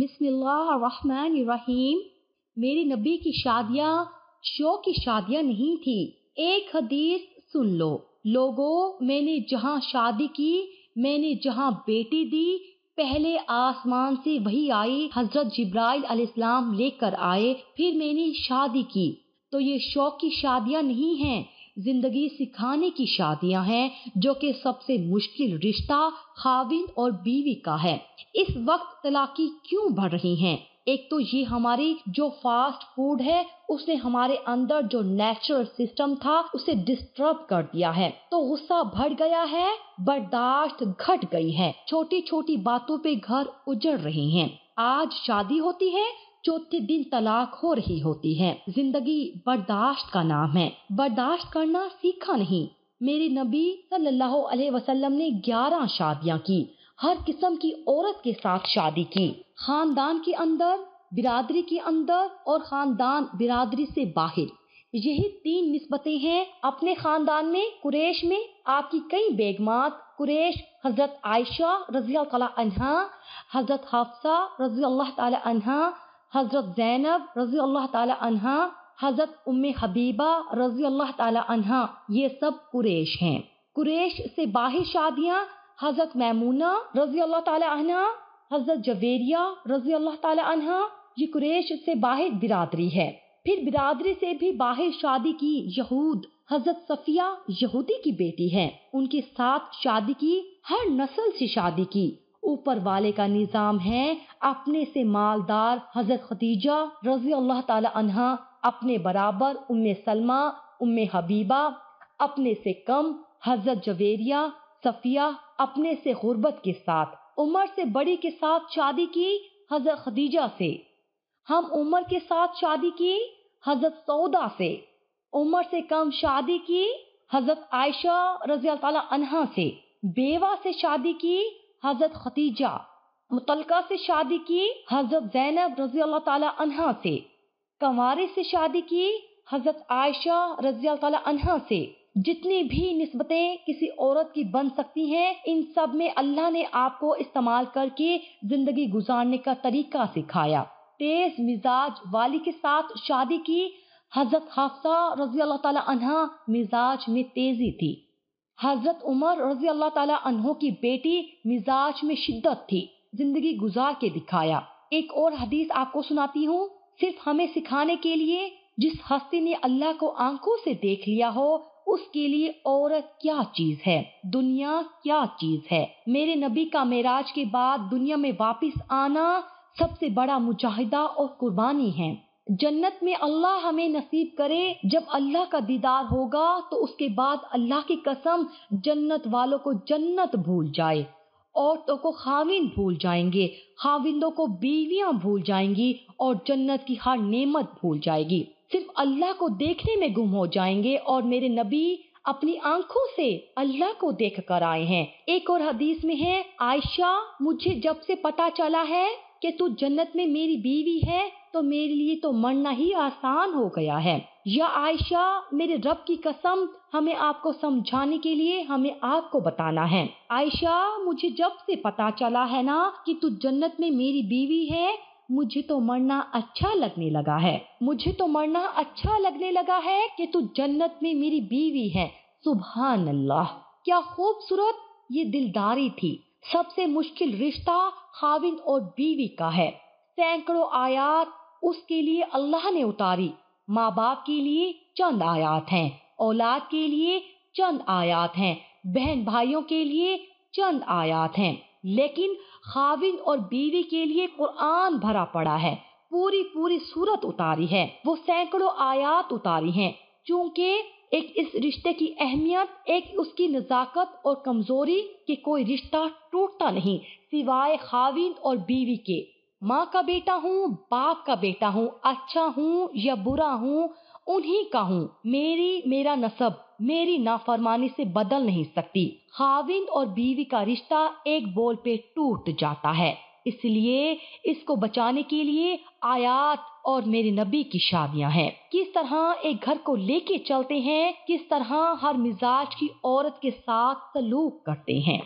बिस्मिल्लाहमानीम मेरे नबी की शादियाँ शो की शादियाँ नहीं थी एक हदीस सुन लो लोगो मैंने जहाँ शादी की मैंने जहाँ बेटी दी पहले आसमान से वही आई हजरत जिब्राइल अलैहिस्सलाम लेकर आए फिर मैंने शादी की तो ये शौक की शादियाँ नहीं हैं जिंदगी सिखाने की शादियां हैं जो कि सबसे मुश्किल रिश्ता खाविन और बीवी का है इस वक्त तलाकी क्यों बढ़ रही हैं एक तो ये हमारी जो फास्ट फूड है उसने हमारे अंदर जो नेचुरल सिस्टम था उसे डिस्टर्ब कर दिया है तो गुस्सा बढ़ गया है बर्दाश्त घट गई है छोटी छोटी बातों पे घर उजड़ रहे हैं आज शादी होती है चौथे दिन तलाक हो रही होती है जिंदगी बर्दाश्त का नाम है बर्दाश्त करना सीखा नहीं मेरे नबी सल्लल्लाहु अलैहि वसल्लम ने ग्यारह शादियां की हर किस्म की औरत के साथ शादी की खानदान के अंदर बिरादरी के अंदर और खानदान बिरादरी से बाहर यही तीन नस्बतें हैं अपने खानदान में कुरेश में आपकी कई बेगमात कुरेश हजरत आयशा रजी अनहा हजरत हाफसा रजी अल्लाह तला हज़रत ज़ैनब रज़ी अल्लाह हज़रत उम हबीबा रज़ी अल्लाह ये सब कुरेश हैं कुरेश से बाहर शादियाँ हज़रत मैमूना रज़ी अल्लाह हज़रत जवेरिया रज़ी अल्लाह ये कुरेश से बाहर बिरादरी है फिर बिरादरी से भी बाहर शादी की यहूद हजरत सफिया यहूदी की बेटी है उनके साथ शादी की हर नस्ल से शादी की ऊपर वाले का निज़ाम है अपने से मालदार हजरत खदीजा रजी अल्लाह तहा अपने बराबर उम सलमा उम हबीबा अपने से कम हजरत जवेरिया सफिया अपने से गुर्बत के साथ उमर से बड़ी के साथ शादी की हजरत खदीजा से हम उमर के साथ शादी की हजरत सौदा से उमर से कम शादी की हजरत आयशा रजी अल्लाह से बेवा से शादी की हजरत खतीजा मुतलका से शादी की हजरत जैनब रजी अल्लाह तला से कंवारे से शादी की हजरत आयशा रजी तला से जितनी भी नस्बतें किसी औरत की बन सकती हैं इन सब में अल्लाह ने आपको इस्तेमाल करके जिंदगी गुजारने का तरीका सिखाया तेज मिजाज वाली के साथ शादी की हजरत हाफसा रजी अल्लाह तला मिजाज में तेजी थी हजरत उमर रजी अल्लाह ताला अनहो की बेटी मिजाज में शिद्दत थी जिंदगी गुजार के दिखाया एक और हदीस आपको सुनाती हूँ सिर्फ हमें सिखाने के लिए जिस हस्ती ने अल्लाह को आंखों से देख लिया हो उसके लिए औरत क्या चीज है दुनिया क्या चीज है मेरे नबी का मेराज के बाद दुनिया में वापस आना सबसे बड़ा मुजाहिदा और कुर्बानी है जन्नत में अल्लाह हमें नसीब करे जब अल्लाह का दीदार होगा तो उसके बाद अल्लाह की कसम जन्नत वालों को जन्नत भूल जाए औरतों को खाविंद भूल जाएंगे खाविंदों को बीवियां भूल जाएंगी और जन्नत की हर नेमत भूल जाएगी सिर्फ अल्लाह को देखने में गुम हो जाएंगे और मेरे नबी अपनी आंखों से अल्लाह को देख कर आए हैं एक और हदीस में है आयशा मुझे जब से पता चला है कि तू जन्नत में मेरी बीवी है तो मेरे लिए तो मरना ही आसान हो गया है या आयशा मेरे रब की कसम हमें आपको समझाने के लिए हमें आपको बताना है आयशा मुझे जब से पता चला है ना कि तू जन्नत में मेरी बीवी है मुझे तो मरना अच्छा लगने लगा है मुझे तो मरना अच्छा लगने लगा है कि तू जन्नत में मेरी बीवी है सुबहान अल्लाह क्या खूबसूरत ये दिलदारी थी सबसे मुश्किल रिश्ता खाविंद और बीवी का है सैकड़ों आयात उसके लिए अल्लाह ने उतारी माँ बाप के लिए चंद आयात हैं औलाद के लिए चंद आयात हैं बहन भाइयों के लिए चंद आयात हैं लेकिन खाविन और बीवी के लिए कुरान भरा पड़ा है पूरी पूरी सूरत उतारी है वो सैकड़ों आयात उतारी हैं क्योंकि एक इस रिश्ते की अहमियत एक उसकी नज़ाकत और कमज़ोरी कि कोई रिश्ता टूटता नहीं सिवाय खाविंद और बीवी के माँ का बेटा हूँ बाप का बेटा हूँ अच्छा हूँ या बुरा हूँ उन्हीं का हूँ मेरी मेरा नसब मेरी नाफरमानी से बदल नहीं सकती खाविंद और बीवी का रिश्ता एक बोल पे टूट जाता है इसलिए इसको बचाने के लिए आयात और मेरे नबी की शादियां हैं किस तरह एक घर को लेके चलते हैं किस तरह हर मिजाज की औरत के साथ सलूक करते हैं